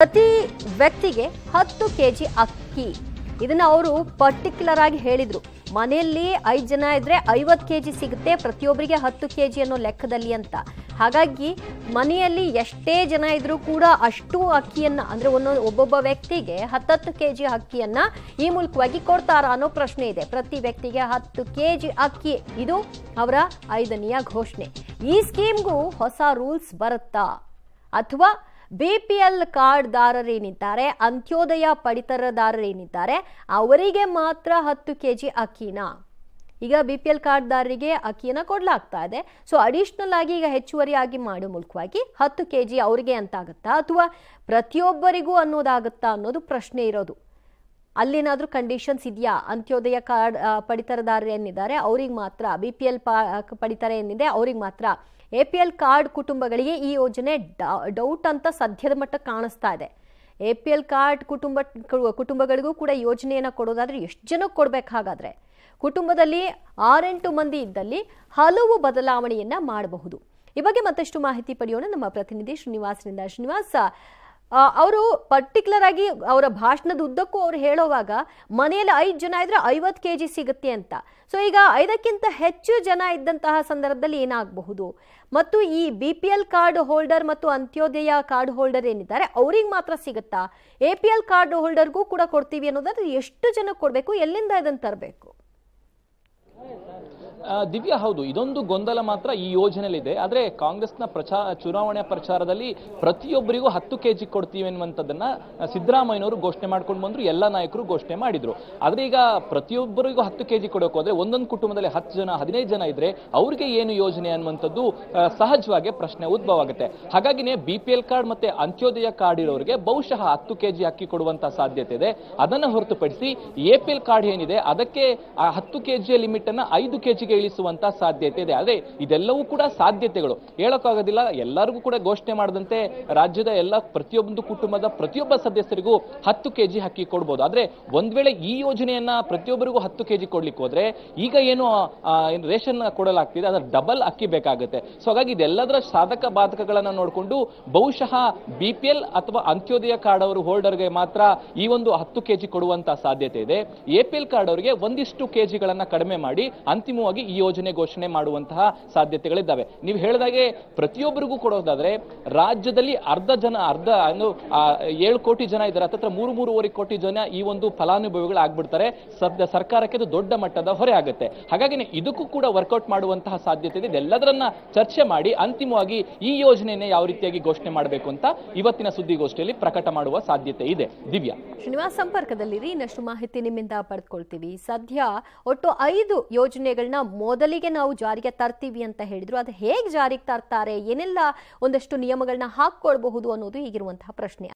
ಪ್ರತಿ ವ್ಯಕ್ತಿಗೆ ಹತ್ತು ಕೆ ಜಿ ಅಕ್ಕಿ ಇದನ್ನ ಅವರು ಪರ್ಟಿಕ್ಯುಲರ್ ಆಗಿ ಹೇಳಿದ್ರು ಮನೆಯಲ್ಲಿ ಐದು ಜನ ಇದ್ರೆ ಐವತ್ತು ಕೆ ಜಿ ಸಿಗುತ್ತೆ ಪ್ರತಿಯೊಬ್ಬರಿಗೆ ಹತ್ತು ಕೆ ಜಿ ಅನ್ನೋ ಲೆಕ್ಕದಲ್ಲಿ ಅಂತ ಹಾಗಾಗಿ ಮನೆಯಲ್ಲಿ ಎಷ್ಟೇ ಜನ ಇದ್ರೂ ಕೂಡ ಅಷ್ಟು ಅಕ್ಕಿಯನ್ನ ಅಂದ್ರೆ ಒಂದೊಂದು ಒಬ್ಬೊಬ್ಬ ವ್ಯಕ್ತಿಗೆ ಹತ್ತತ್ತು ಕೆ ಜಿ ಅಕ್ಕಿಯನ್ನ ಈ ಮೂಲಕವಾಗಿ ಕೊಡ್ತಾರ ಅನ್ನೋ ಪ್ರಶ್ನೆ ಇದೆ ಪ್ರತಿ ವ್ಯಕ್ತಿಗೆ ಹತ್ತು ಕೆ ಜಿ ಅಕ್ಕಿ ಇದು ಅವರ ಐದನೆಯ ಘೋಷಣೆ ಈ ಸ್ಕೀಮ್ಗೂ ಹೊಸ ರೂಲ್ಸ್ ಬರುತ್ತಾ ಅಥವಾ ಬಿಪಿಎಲ್ ಕಾರ್ಡ್ದಾರರೇನಿದ್ದಾರೆ ಅಂತ್ಯೋದಯ ಪಡಿತರದಾರರೇನಿದ್ದಾರೆ ಅವರಿಗೆ ಮಾತ್ರ ಹತ್ತು ಕೆ ಜಿ ಅಕ್ಕಿನ ಈಗ ಬಿ ಪಿ ಎಲ್ ಕಾರ್ಡ್ದಾರರಿಗೆ ಅಕ್ಕಿಯನ್ನು ಕೊಡಲಾಗ್ತಾ ಇದೆ ಸೊ ಅಡಿಷನಲ್ ಆಗಿ ಈಗ ಹೆಚ್ಚುವರಿಯಾಗಿ ಮಾಡೋ ಮೂಲಕವಾಗಿ ಹತ್ತು ಕೆ ಜಿ ಅವರಿಗೆ ಅಂತಾಗುತ್ತಾ ಅಥವಾ ಪ್ರತಿಯೊಬ್ಬರಿಗೂ ಅನ್ನೋದಾಗುತ್ತಾ ಅನ್ನೋದು ಪ್ರಶ್ನೆ ಇರೋದು ಅಲ್ಲೇನಾದರೂ ಕಂಡೀಷನ್ಸ್ ಇದೆಯಾ ಅಂತ್ಯೋದಯ ಕಾರ್ಡ್ ಪಡಿತರದಾರರು ಏನಿದ್ದಾರೆ ಅವ್ರಿಗೆ ಮಾತ್ರ ಬಿ ಪಿ ಎಲ್ ಪಡಿತರ ಏನಿದೆ ಅವ್ರಿಗೆ ಮಾತ್ರ ಎ ಪಿ ಎಲ್ ಕಾರ್ಡ್ ಕುಟುಂಬಗಳಿಗೆ ಈ ಯೋಜನೆ ಡೌಟ್ ಅಂತ ಸದ್ಯದ ಮಟ್ಟ ಕಾಣಿಸ್ತಾ ಇದೆ ಎ ಪಿ ಎಲ್ ಕಾರ್ಡ್ ಕುಟುಂಬ ಕುಟುಂಬಗಳಿಗೂ ಕೂಡ ಯೋಜನೆಯನ್ನು ಕೊಡೋದಾದರೆ ಎಷ್ಟು ಜನಕ್ಕೆ ಕೊಡಬೇಕಾಗಾದರೆ ಕುಟುಂಬದಲ್ಲಿ ಆರೆಂಟು ಮಂದಿ ಇದ್ದಲ್ಲಿ ಹಲವು ಬದಲಾವಣೆಯನ್ನು ಮಾಡಬಹುದು ಈ ಬಗ್ಗೆ ಮತ್ತಷ್ಟು ಮಾಹಿತಿ ಪಡೆಯೋಣ ನಮ್ಮ ಪ್ರತಿನಿಧಿ ಶ್ರೀನಿವಾಸ್ನಿಂದ ಶ್ರೀನಿವಾಸ ಅವರು ಪರ್ಟಿಕ್ಯುಲರ್ ಆಗಿ ಅವರ ಭಾಷಣದ ಉದ್ದಕ್ಕೂ ಅವ್ರು ಹೇಳೋವಾಗ ಮನೆಯಲ್ಲಿ ಐದು ಜನ ಇದ್ರೆ ಐವತ್ತು ಕೆ ಜಿ ಸಿಗುತ್ತೆ ಅಂತ ಸೊ ಈಗ ಐದಕ್ಕಿಂತ ಹೆಚ್ಚು ಜನ ಇದ್ದಂತಹ ಸಂದರ್ಭದಲ್ಲಿ ಏನಾಗಬಹುದು ಮತ್ತು ಈ B P L card holder ಮತ್ತು ಅಂತ್ಯೋದಯ ಕಾರ್ಡ್ ಹೋಲ್ಡರ್ ಏನಿದ್ದಾರೆ ಅವ್ರಿಗೆ ಮಾತ್ರ ಸಿಗುತ್ತಾ ಎ ಪಿ ಎಲ್ ಕಾರ್ಡ್ ಹೋಲ್ಡರ್ಗೂ ಕೂಡ ಕೊಡ್ತೀವಿ ಅನ್ನೋದಾದ್ರೆ ಎಷ್ಟು ಜನ ಕೊಡಬೇಕು ಎಲ್ಲಿಂದ ಇದನ್ನು ತರಬೇಕು ದಿವ್ಯಾ ಹೌದು ಇದೊಂದು ಗೊಂದಲ ಮಾತ್ರ ಈ ಯೋಜನೆಯಲ್ಲಿದೆ ಆದರೆ ಕಾಂಗ್ರೆಸ್ನ ಪ್ರಚಾರ ಚುನಾವಣೆ ಪ್ರಚಾರದಲ್ಲಿ ಪ್ರತಿಯೊಬ್ಬರಿಗೂ ಹತ್ತು ಕೆ ಜಿ ಕೊಡ್ತೀವಿ ಅನ್ನುವಂಥದ್ದನ್ನ ಸಿದ್ದರಾಮಯ್ಯನವರು ಘೋಷಣೆ ಮಾಡ್ಕೊಂಡು ಬಂದ್ರು ಎಲ್ಲ ನಾಯಕರು ಘೋಷಣೆ ಮಾಡಿದ್ರು ಆದರೆ ಈಗ ಪ್ರತಿಯೊಬ್ಬರಿಗೂ ಹತ್ತು ಕೆ ಜಿ ಕೊಡೋಕೆ ಹೋದ್ರೆ ಒಂದೊಂದು ಕುಟುಂಬದಲ್ಲಿ ಹತ್ತು ಜನ ಹದಿನೈದು ಜನ ಇದ್ರೆ ಅವ್ರಿಗೆ ಏನು ಯೋಜನೆ ಅನ್ನುವಂಥದ್ದು ಸಹಜವಾಗಿ ಪ್ರಶ್ನೆ ಉದ್ಭವ ಆಗುತ್ತೆ ಹಾಗಾಗಿನೇ ಬಿ ಪಿ ಎಲ್ ಕಾರ್ಡ್ ಮತ್ತೆ ಅಂತ್ಯೋದಯ ಕಾರ್ಡ್ ಇರೋರಿಗೆ ಬಹುಶಃ ಹತ್ತು ಕೆ ಜಿ ಅಕ್ಕಿ ಕೊಡುವಂತಹ ಸಾಧ್ಯತೆ ಇದೆ ಅದನ್ನು ಹೊರತುಪಡಿಸಿ ಎ ಪಿ ಎಲ್ ಕಾರ್ಡ್ ಏನಿದೆ ಅದಕ್ಕೆ ಹತ್ತು ಕೆ ಜಿಯ ಲಿಮಿಟ್ ಅನ್ನ ಐದು ಕೆ ಜಿ ರೇಂಜ್ಗೆ ಇಳಿಸುವಂತ ಸಾಧ್ಯತೆ ಇದೆ ಆದ್ರೆ ಇದೆಲ್ಲವೂ ಕೂಡ ಸಾಧ್ಯತೆಗಳು ಹೇಳೋಕ್ಕಾಗೋದಿಲ್ಲ ಎಲ್ಲರಿಗೂ ಕೂಡ ಘೋಷಣೆ ಮಾಡದಂತೆ ರಾಜ್ಯದ ಎಲ್ಲ ಪ್ರತಿಯೊಂದು ಕುಟುಂಬದ ಪ್ರತಿಯೊಬ್ಬ ಸದಸ್ಯರಿಗೂ ಹತ್ತು ಕೆಜಿ ಅಕ್ಕಿ ಕೊಡ್ಬೋದು ಆದ್ರೆ ಒಂದ್ ವೇಳೆ ಈ ಯೋಜನೆಯನ್ನ ಪ್ರತಿಯೊಬ್ಬರಿಗೂ ಹತ್ತು ಕೆಜಿ ಕೊಡ್ಲಿಕ್ಕೆ ಹೋದ್ರೆ ಈಗ ಏನು ರೇಷನ್ ಕೊಡಲಾಗ್ತಿದೆ ಅದರ ಡಬಲ್ ಅಕ್ಕಿ ಬೇಕಾಗುತ್ತೆ ಸೊ ಹಾಗಾಗಿ ಇದೆಲ್ಲದರ ಸಾಧಕ ಬಾಧಕಗಳನ್ನ ನೋಡಿಕೊಂಡು ಬಹುಶಃ ಬಿ ಪಿ ಎಲ್ ಅಥವಾ ಅಂತ್ಯೋದಯ ಕಾರ್ಡ್ ಅವರು ಹೋಲ್ಡರ್ಗೆ ಮಾತ್ರ ಈ ಒಂದು ಹತ್ತು ಕೆಜಿ ಕೊಡುವಂತ ಸಾಧ್ಯತೆ ಇದೆ ಎ ಪಿ ಎಲ್ ಕಾರ್ಡ್ ಅವರಿಗೆ ಒಂದಿಷ್ಟು ಕೆಜಿಗಳನ್ನ ಕಡಿಮೆ ಮಾಡಿ ಅಂತಿಮವಾಗಿ ಈ ಯೋಜನೆ ಘೋಷಣೆ ಮಾಡುವಂತಹ ಸಾಧ್ಯತೆಗಳಿದ್ದಾವೆ ನೀವು ಹೇಳಿದಾಗೆ ಪ್ರತಿಯೊಬ್ಬರಿಗೂ ಕೊಡೋದಾದ್ರೆ ರಾಜ್ಯದಲ್ಲಿ ಅರ್ಧ ಜನ ಅರ್ಧ ಏಳು ಕೋಟಿ ಜನ ಇದ್ದಾರೆ ಮೂರು ಮೂರುವರೆ ಕೋಟಿ ಜನ ಈ ಒಂದು ಫಲಾನುಭವಿಗಳು ಆಗ್ಬಿಡ್ತಾರೆ ಸದ್ಯ ಸರ್ಕಾರಕ್ಕೆ ಇದು ದೊಡ್ಡ ಮಟ್ಟದ ಹೊರೆ ಆಗುತ್ತೆ ಹಾಗಾಗಿ ಇದಕ್ಕೂ ಕೂಡ ವರ್ಕೌಟ್ ಮಾಡುವಂತಹ ಸಾಧ್ಯತೆ ಇದೆ ಇದೆಲ್ಲದರನ್ನ ಚರ್ಚೆ ಮಾಡಿ ಅಂತಿಮವಾಗಿ ಈ ಯೋಜನೆಯನ್ನ ಯಾವ ರೀತಿಯಾಗಿ ಘೋಷಣೆ ಮಾಡಬೇಕು ಅಂತ ಇವತ್ತಿನ ಸುದ್ದಿಗೋಷ್ಠಿಯಲ್ಲಿ ಪ್ರಕಟ ಮಾಡುವ ಸಾಧ್ಯತೆ ಇದೆ ದಿವ್ಯಾ ಶ್ರೀನಿವಾಸ್ ಸಂಪರ್ಕದಲ್ಲಿ ಇನ್ನಷ್ಟು ಮಾಹಿತಿ ನಿಮ್ಮಿಂದ ಪಡೆದುಕೊಳ್ತೀವಿ ಸದ್ಯ ಒಟ್ಟು ಐದು ಯೋಜನೆಗಳನ್ನ ಮೊದಲಿಗೆ ನಾವು ಜಾರಿಗೆ ತರ್ತೀವಿ ಅಂತ ಹೇಳಿದ್ರು ಅದು ಹೇಗೆ ಜಾರಿಗೆ ತರ್ತಾರೆ ಏನೆಲ್ಲ ಒಂದಷ್ಟು ನಿಯಮಗಳನ್ನ ಹಾಕ್ಕೊಳ್ಬಹುದು ಅನ್ನೋದು ಈಗಿರುವಂತಹ ಪ್ರಶ್ನೆ